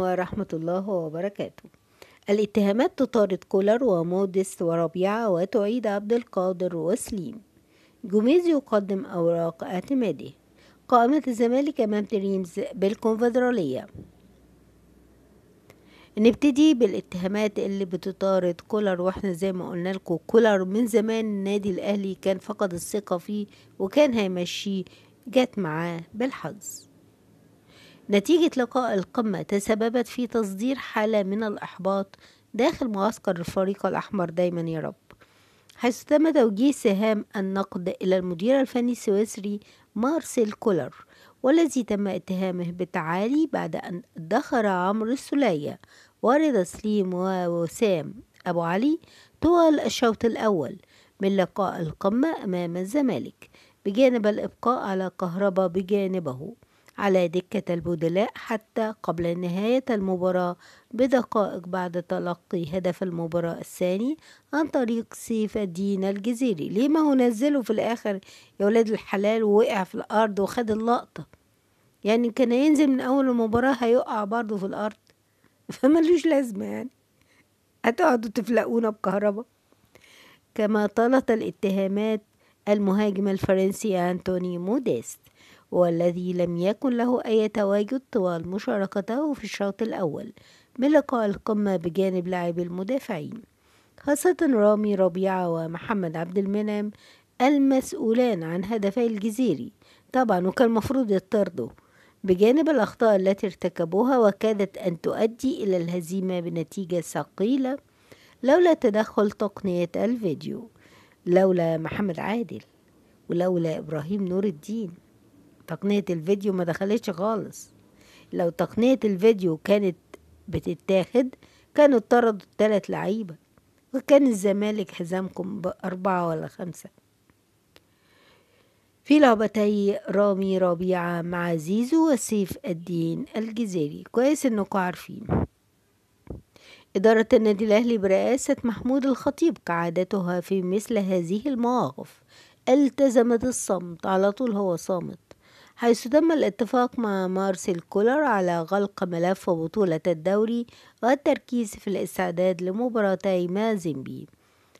ورحمة الله وبركاته الاتهامات تطارد كولر وموديس وربيعة وتعيد عبد القادر وسليم جوميز يقدم أوراق اعتماده قائمة الزمالك أمام تريمز بالكونفدرالية نبتدي بالاتهامات اللي بتطارد كولر واحنا زي ما قلنا لكم كولر من زمان النادي الاهلي كان فقد الثقه فيه وكان هيمشيه جت معاه بالحظ نتيجة لقاء القمة تسببت في تصدير حالة من الإحباط داخل معسكر الفريق الأحمر دايما يا رب حيث تم توجيه سهام النقد إلى المدير الفني السويسري مارسيل كولر والذي تم اتهامه بالتعالي بعد أن ادخر عمرو السلية ورضا سليم ووسام أبو علي طوال الشوط الأول من لقاء القمة أمام الزمالك بجانب الإبقاء على كهربا بجانبه على دكة البدلاء حتى قبل نهاية المباراة بدقائق بعد تلقي هدف المباراة الثاني عن طريق سيف الدين الجزيري ليه ما هو نزله في الآخر يا ولاد الحلال ووقع في الأرض وخد اللقطة يعني كان ينزل من أول المباراة هيقع برضه في الأرض فملوش لازمة يعني هتقعدوا تفلقونا بكهرباء كما طالت الاتهامات المهاجم الفرنسي أنتوني موديست والذي لم يكن له أي تواجد طوال مشاركته في الشوط الأول من لقاء القمة بجانب لاعبي المدافعين خاصة رامي ربيعة ومحمد عبد المنعم المسؤولان عن هدفي الجزيري طبعا وكان المفروض يطردوا بجانب الأخطاء التي ارتكبوها وكادت أن تؤدي إلى الهزيمة بنتيجة ثقيلة لولا تدخل تقنية الفيديو لولا محمد عادل ولولا إبراهيم نور الدين تقنية الفيديو ما دخلتش خالص لو تقنية الفيديو كانت بتتاخد كانوا اتطردوا التلات لعيبة وكان الزمالك حزامكم بأربعة ولا خمسة في لعبتي رامي ربيعة مع زيزو وسيف الدين الجزيري كويس انكم عارفين إدارة النادي الأهلي برئاسة محمود الخطيب كعادتها في مثل هذه المواقف التزمت الصمت على طول هو صامت حيث تم الاتفاق مع مارسيل كولر على غلق ملف بطولة الدوري والتركيز في الاستعداد لمباراتي مازيمبي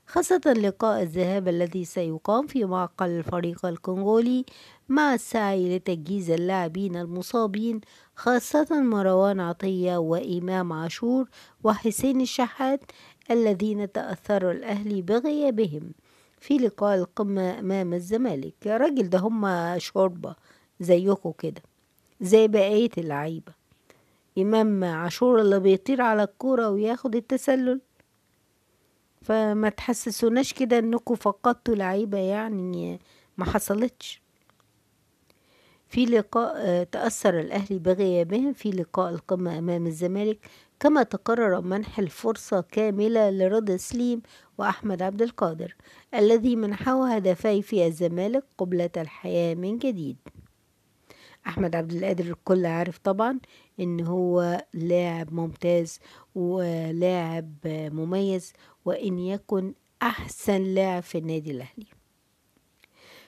خاصة لقاء الذهاب الذي سيقام في معقل الفريق الكونغولي مع السعي لتجهيز اللاعبين المصابين خاصة مروان عطية وإمام عاشور وحسين الشحات الذين تأثروا الأهلي بغيابهم في لقاء القمة أمام الزمالك يا راجل ده هما شوربة زيكم كده زي بقية اللعيبة إمام عاشور اللي بيطير على الكورة وياخد التسلل فما تحسسوناش كده انكم فقدتوا لعيبة يعني ما حصلتش في لقاء آه، تأثر الأهلي بغيابهم في لقاء القمة أمام الزمالك كما تقرر منح الفرصة كاملة لرضا سليم وأحمد عبد القادر الذي منحه هدفي في الزمالك قبلة الحياة من جديد احمد عبد القادر الكل عارف طبعا ان هو لاعب ممتاز ولاعب مميز وان يكن احسن لاعب في النادي الاهلي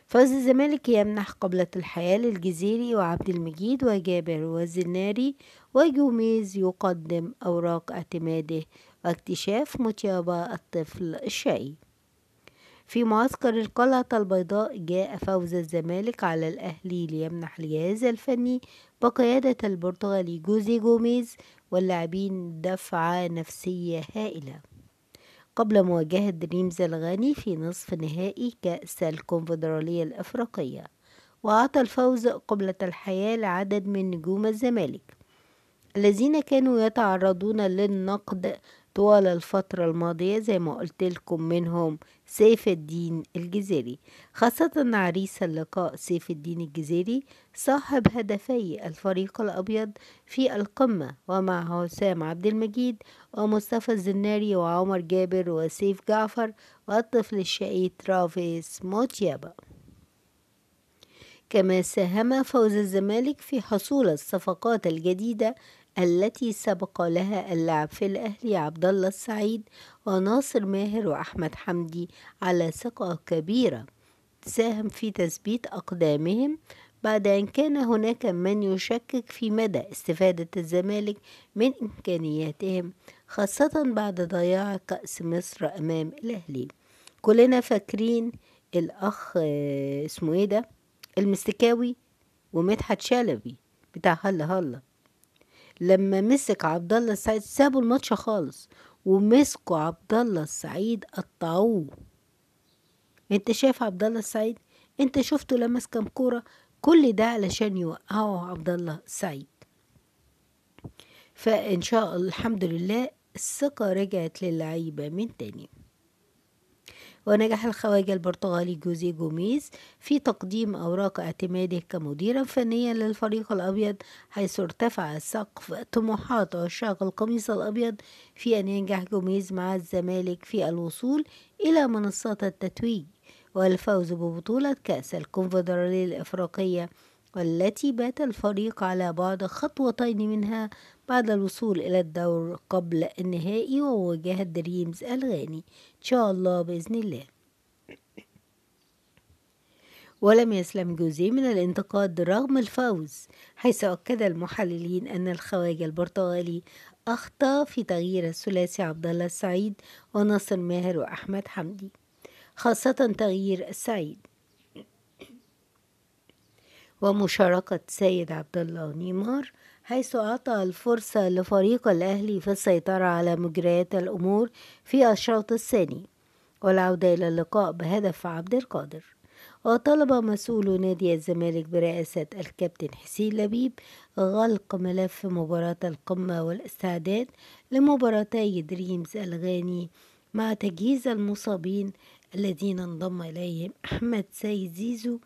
فوز الزمالك يمنح قبلة الحياة للجزيري وعبد المجيد وجابر والزناري وجوميز يقدم أوراق اعتماده واكتشاف متيابة الطفل الشقي في معسكر القلعة البيضاء جاء فوز الزمالك على الأهلي ليمنح الجهاز الفني بقيادة البرتغالي جوزي جوميز واللاعبين دفعة نفسية هائلة قبل مواجهة ريمز الغاني في نصف نهائي كأس الكونفدرالية الأفريقية وأعطى الفوز قبلة الحياة لعدد من نجوم الزمالك الذين كانوا يتعرضون للنقد طوال الفترة الماضية زي ما قلت لكم منهم سيف الدين الجزيري خاصة عريس اللقاء سيف الدين الجزيري صاحب هدفي الفريق الأبيض في القمة ومع حسام عبد المجيد ومصطفى الزناري وعمر جابر وسيف جعفر والطفل الشقيق ترافيس موتيابا كما ساهم فوز الزمالك في حصول الصفقات الجديدة التي سبق لها اللعب في الأهلي عبد الله السعيد وناصر ماهر وأحمد حمدي على ثقة كبيرة ساهم في تثبيت أقدامهم بعد أن كان هناك من يشكك في مدى استفادة الزمالك من إمكانياتهم خاصة بعد ضياع كأس مصر أمام الأهلي كلنا فاكرين الأخ آه، اسمه إيه ده المستكاوي ومدحت شلبي بتاع هلا هلا لما مسك عبد الله السعيد سابوا الماتش خالص ومسكوا عبد الله السعيد قطعوه انت شايف عبد الله السعيد انت شفته لما كام كوره كل ده علشان يوقعوا عبد الله السعيد فان شاء الله الحمد لله الثقه رجعت للعيبه من تاني ونجح الخواجة البرتغالي جوزيه جوميز في تقديم أوراق اعتماده كمديرا فنيا للفريق الأبيض حيث ارتفع سقف طموحات عشاق القميص الأبيض في أن ينجح جوميز مع الزمالك في الوصول إلى منصات التتويج والفوز ببطولة كأس الكونفدرالية الإفريقية والتي بات الفريق على بعد خطوتين منها بعد الوصول إلى الدور قبل النهائي وواجهة دريمز الغاني إن شاء الله بإذن الله ولم يسلم جوزيه من الانتقاد رغم الفوز حيث أكد المحللين أن الخواجة البرتغالي أخطأ في تغيير الثلاثي عبد الله السعيد وناصر ماهر وأحمد حمدي خاصة تغيير السعيد ومشاركة سيد عبد الله نيمار حيث أعطى الفرصة لفريق الأهلي في السيطرة على مجريات الأمور في الشوط الثاني والعودة إلى اللقاء بهدف عبد القادر وطلب مسؤول نادي الزمالك برئاسة الكابتن حسين لبيب غلق ملف مباراة القمة والاستعداد لمباراتي دريمز الغاني مع تجهيز المصابين الذين انضم إليهم أحمد سيد زيزو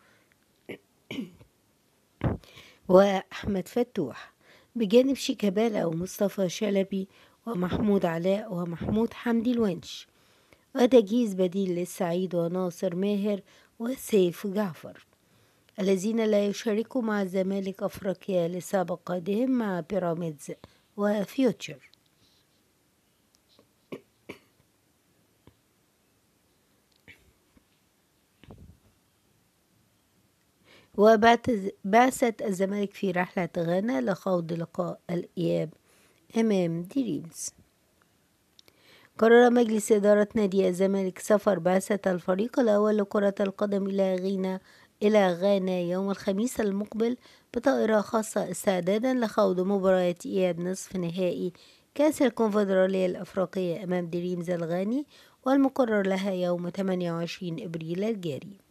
وأحمد فتوح بجانب شيكابالا ومصطفى شلبي ومحمود علاء ومحمود حمدي الونش وتجهيز بديل للسعيد وناصر ماهر وسيف جعفر الذين لا يشاركوا مع الزمالك أفريقيا لسابق قادم مع بيراميدز وفيوتشر وباست الزمالك في رحلة غانا لخوض لقاء الإياب أمام دريمز قرر مجلس إدارة نادي الزمالك سفر بعثة الفريق الأول لكرة القدم إلى غينا إلى غانا يوم الخميس المقبل بطائرة خاصة استعدادا لخوض مباراة إياب نصف نهائي كأس الكونفدرالية الأفريقية أمام دريمز الغاني والمقرر لها يوم 28 إبريل الجاري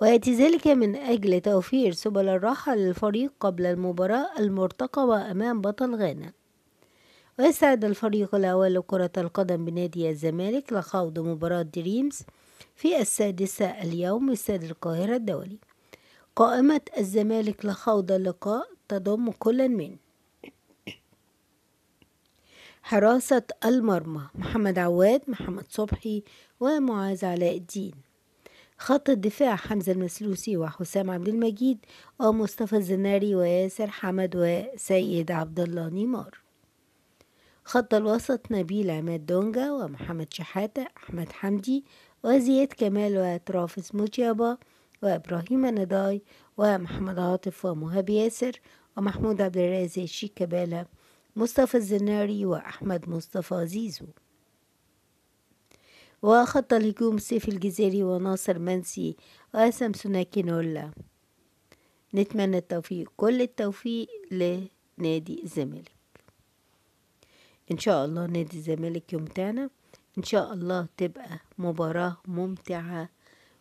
ويأتي ذلك من أجل توفير سبل الراحة للفريق قبل المباراة المرتقبة أمام بطل غانا ويسعد الفريق الأول لكرة القدم بنادي الزمالك لخوض مباراة دريمز في السادسة اليوم استاد القاهرة الدولي قائمة الزمالك لخوض اللقاء تضم كل من حراسة المرمى محمد عواد محمد صبحي ومعاذ علاء الدين خط الدفاع حمزة المسلوسي وحسام عبد المجيد ومصطفى الزناري وياسر حمد وسيد عبد الله نيمار خط الوسط نبيل عماد دونجا ومحمد شحاتة أحمد حمدي وزياد كمال وترافس موتيابا وإبراهيم نداي ومحمد عاطف ومهاب ياسر ومحمود عبد الرازق شيكابالا مصطفى الزناري وأحمد مصطفى زيزو وخط الهجوم سيف الجزيري وناصر منسي وأسم سناكي نولا نتمنى التوفيق كل التوفيق لنادي الزمالك إن شاء الله نادي الزمالك يمتعنا إن شاء الله تبقى مباراة ممتعة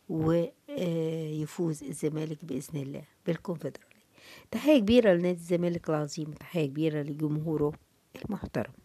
ويفوز آه، الزمالك بإذن الله بالكونفدرالية تحية كبيرة لنادي الزمالك العظيم تحية كبيرة لجمهوره المحترم